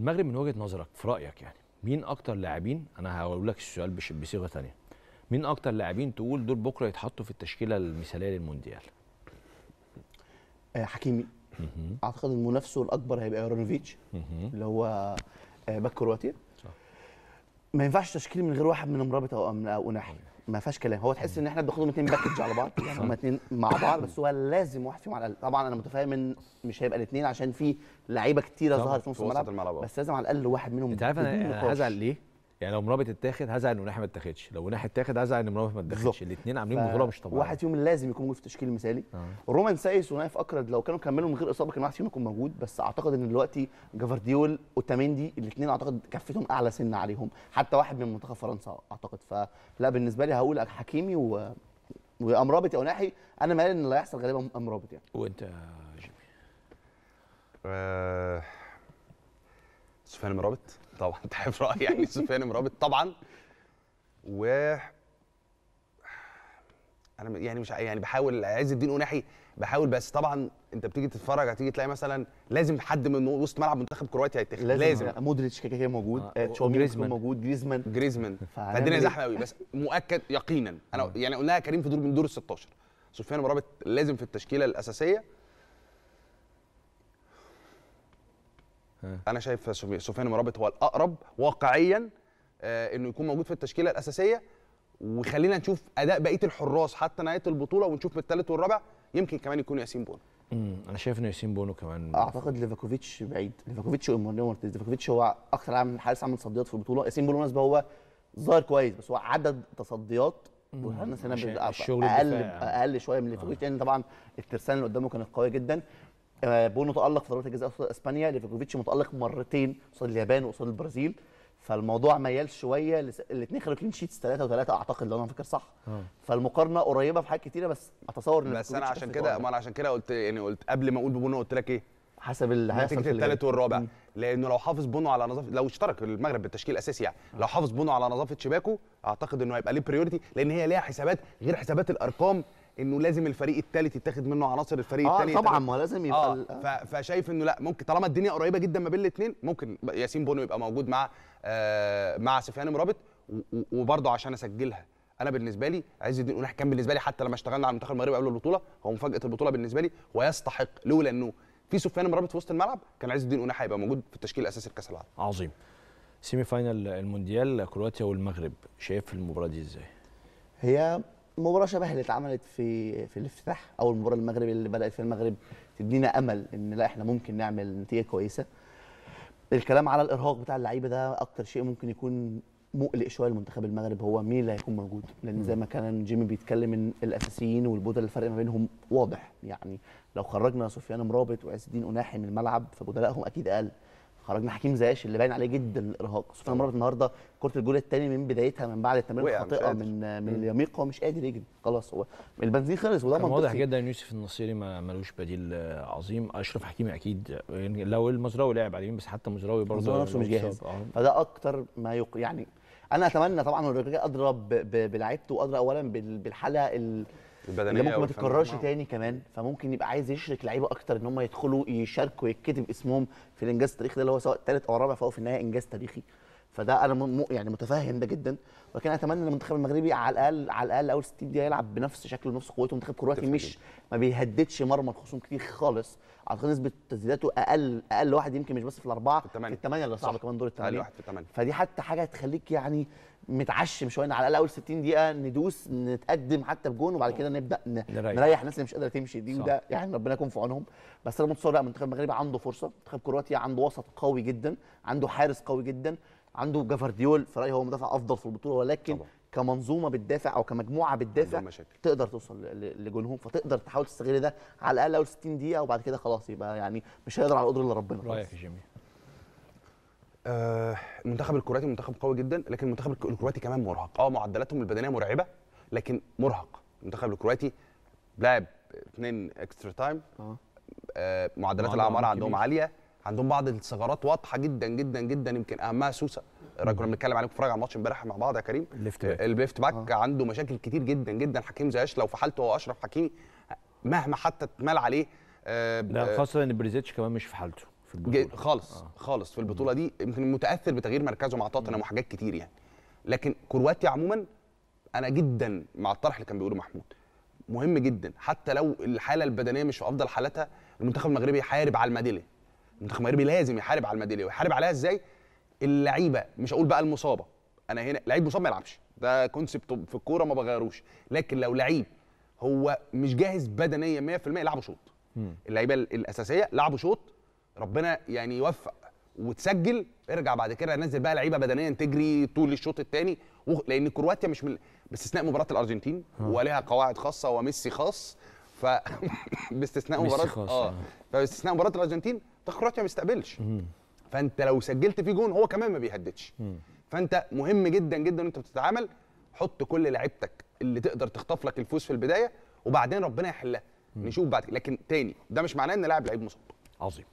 المغرب من وجهه نظرك في رايك يعني مين اكتر لاعبين انا هقول لك السؤال بصيغه ثانيه مين اكتر لاعبين تقول دول بكره يتحطوا في التشكيله المثاليه للمونديال آه، حكيمي اعتقد المنافس الاكبر هيبقى يورانوفيتش اللي هو آه، باك كرواتيا ما ينفعش تشكيل من غير واحد من مرابط او او ناحيه ما فيهاش كلام هو تحس ان احنا بناخدهم اثنين باكج على بعض يعني هما اثنين مع بعض بس هو لازم واحد فيهم على الاقل طبعا انا متفاهم ان مش هيبقى الاثنين عشان في لعيبه كتيره ظهرت في نص الملعب بس لازم على الاقل واحد منهم انت عارف انا هزعل ليه؟ يعني لو مرابط اتاخد هزعل ان مناحي ما اتاخدش لو ناحي اتاخد هزعل ان مرابط ما اتاخدش الاثنين عاملين بطوله مش طبيعيه واحد فيهم لازم يكون موجود في التشكيل المثالي آه. رومان سايس ونايف اكرد لو كانوا كملوا من غير اصابه كان واحد فيهم يكون موجود بس اعتقد ان دلوقتي جافارديول اوتاميندي الاثنين اعتقد كفتهم اعلى سن عليهم حتى واحد من منتخب فرنسا اعتقد فلا بالنسبه لي هقول حكيمي و وامرابط او ناحي انا مال ان اللي هيحصل غالبا امرابط يعني وانت يا جيمي آه، سفيان مرابط طبعا تحب رايي يعني سفيان مرابط طبعا و انا يعني مش يعني بحاول عز الدين قناحي بحاول بس طبعا انت بتيجي تتفرج هتيجي تلاقي مثلا لازم حد من وسط ملعب منتخب كرواتيا هيتاخد لازم, لازم. آه، مودريتش كده كده موجود آه. آه، جريزمان موجود جريزمان جريزمان فالدنيا يعني زحمه قوي بس مؤكد يقينا انا آه. يعني قلناها كريم في دور من دور ال 16 سفيان مرابط لازم في التشكيله الاساسيه انا شايف سفيان مرابط هو الاقرب واقعيا آه، انه يكون موجود في التشكيله الاساسيه وخلينا نشوف اداء بقيه الحراس حتى نهايه البطوله ونشوف الثالث والرابع يمكن كمان يكون ياسين بونو انا شايف ان ياسين بونو كمان اعتقد ليفاكوفيتش بعيد ليفاكوفيتش ومارتينيز ليفاكوفيتش هو اكثر لاعب حارس عمل تصديات في البطوله ياسين بونو بالنسبه هو ظاهر كويس بس هو عدد تصديات وهنا سنة اقل اقل شويه من ليفاكوفيتش آه. لان يعني طبعا الترسانه اللي قدامه كانت قويه جدا آه، بونو تالق في ضربات الجزاء قصاد اسبانيا ليفاكوفيتش متالق مرتين قصاد اليابان وقصاد البرازيل فالموضوع ميال شويه الاثنين خدوا كلين شيتس ثلاثه وثلاثه اعتقد لو انا فاكر صح آه. فالمقارنه قريبه في حاجات كتيره بس اتصور ان بس انا عشان كده ما انا عشان كده قلت يعني قلت قبل ما اقول بونو قلت لك ايه حسب اللي هيحصل نتيجه الثالث والرابع م. لانه لو حافظ بونو على نظافه لو اشترك المغرب بالتشكيل الاساسي يعني آه. لو حافظ بونو على نظافه شباكه اعتقد انه هيبقى ليه بريورتي لان هي ليها حسابات غير حسابات الارقام انه لازم الفريق الثالث يتاخد منه عناصر الفريق آه الثاني طبعا ما لازم آه، يبقى آه فشايف انه لا ممكن طالما الدنيا قريبه جدا ما بين الاثنين ممكن ياسين بونو يبقى موجود مع آه مع سفيان مرابط وبرده عشان اسجلها انا بالنسبه لي عز الدين قناح كان بالنسبه لي حتى لما اشتغلنا على المنتخب المغربي قبل البطوله هو مفاجاه البطوله بالنسبه لي ويستحق لولا انه في سفيان مرابط في وسط الملعب كان عز الدين قناح هيبقى موجود في التشكيل الاساسي لكاس العالم عظيم سيمي فاينل المونديال كرواتيا والمغرب شايف المباراه دي ازاي هي مباراه شبه اللي اتعملت في في الافتتاح او المباراه المغرب اللي بدات في المغرب تدينا امل ان لا احنا ممكن نعمل نتيجه كويسه الكلام على الارهاق بتاع اللعيبه ده اكتر شيء ممكن يكون مقلق شويه لمنتخب المغرب هو مين اللي هيكون موجود لان زي ما كان جيمي بيتكلم ان الاساسيين والبدل الفرق ما بينهم واضح يعني لو خرجنا سفيان مرابط وعز الدين اناحي من الملعب فبدلائهم اكيد اقل خرجنا حكيم زاش اللي باين عليه جدا الارهاق شفنا مره النهارده كره الجول الثاني من بدايتها من بعد التمرير الخاطئه من من اليميق هو مش قادر يجري خلاص هو البنزين خلص وده منطقي واضح جدا ان يوسف النصيري ما ملوش بديل عظيم اشرف حكيمي اكيد يعني لو المزراوي لعب على بس حتى المزراوي برضه نفسه مش جاهز آه. فده اكتر ما يق... يعني انا اتمنى طبعا ان الرجاء اضرب بلعيبته واضرب اولا بالحاله اللي ممكن ما تتكررش تاني كمان فممكن يبقى عايز يشرك لعيبه اكتر ان هم يدخلوا يشاركوا يتكتب اسمهم في الانجاز التاريخي ده اللي هو سواء ثالث او رابع فهو في النهايه انجاز تاريخي فده انا م... يعني متفهم ده جدا ولكن اتمنى ان المنتخب المغربي على الاقل على الاقل اول 60 دقيقه يلعب بنفس شكله ونفس قوته منتخب كرواتي مش ما بيهددش مرمى الخصوم كتير خالص اعتقد نسبه تسديداته اقل اقل واحد يمكن مش بس في الاربعه في الثمانيه اللي صعب كمان دور الثمانيه فدي حتى حاجه تخليك يعني متعشم شويه على الاقل اول 60 دقيقه ندوس نتقدم حتى بجون وبعد كده نبدا نريح, نريح الناس اللي مش قادره تمشي دي صح. وده يعني ربنا يكون في عونهم بس انا متصور لا منتخب المغرب عنده فرصه منتخب كرواتيا عنده وسط قوي جدا عنده حارس قوي جدا عنده جافارديول في رايي هو مدافع افضل في البطوله ولكن طبعا. كمنظومه بتدافع او كمجموعه بتدافع تقدر توصل لجولهم فتقدر تحاول تستغل ده على الاقل اول 60 دقيقه وبعد كده خلاص يبقى يعني مش هيقدر على قدر الا ربنا رايك يا جميل آه المنتخب الكرواتي منتخب قوي جدا لكن المنتخب الكرواتي كمان مرهق اه معدلاتهم البدنيه مرعبه لكن مرهق المنتخب الكرواتي لاعب اثنين اكسترا اه. تايم آه. معدلات الاعمار عندهم عاليه عندهم بعض الثغرات واضحه جدا جدا جدا يمكن اهمها سوسه كنا بنتكلم عليه بنتفرج على الماتش امبارح مع بعض يا كريم الليفت باك الليفت باك آه. عنده مشاكل كتير جدا جدا حكيم زياش لو في حالته هو اشرف حكيمي مهما حتى اتمال عليه آه لا آه، خاصه ان بريزيتش كمان مش في حالته في البطوله خالص آه. خالص في البطوله دي يمكن متاثر بتغيير مركزه مع توتنهام وحاجات كتير يعني لكن كرواتيا عموما انا جدا مع الطرح اللي كان بيقوله محمود مهم جدا حتى لو الحاله البدنيه مش في افضل حالتها المنتخب المغربي يحارب على الميداليه المنتخب المغربي لازم يحارب على الميداليه ويحارب عليها ازاي اللعيبه مش هقول بقى المصابه انا هنا لعيب مصاب ما يلعبش ده كونسبت في الكوره ما بغيروش لكن لو لعيب هو مش جاهز بدنيا 100% لعبه شوط اللعيبه الاساسيه لعبوا شوط ربنا يعني يوفق وتسجل ارجع بعد كده نزل بقى لعيبه بدنيا تجري طول الشوط الثاني لان كرواتيا مش من باستثناء مباراه الارجنتين ولها قواعد خاصه وميسي خاص ف باستثناء مباراه آه. اه فباستثناء مباراه الارجنتين كرواتيا ما بيستقبلش فانت لو سجلت فيه جون هو كمان ما بيهددش فانت مهم جدا جدا وانت بتتعامل حط كل لعيبتك اللي تقدر تخطف لك الفوز في البدايه وبعدين ربنا يحلها نشوف بعد لكن تاني ده مش معناه ان لاعب لعيب مصاب عظيم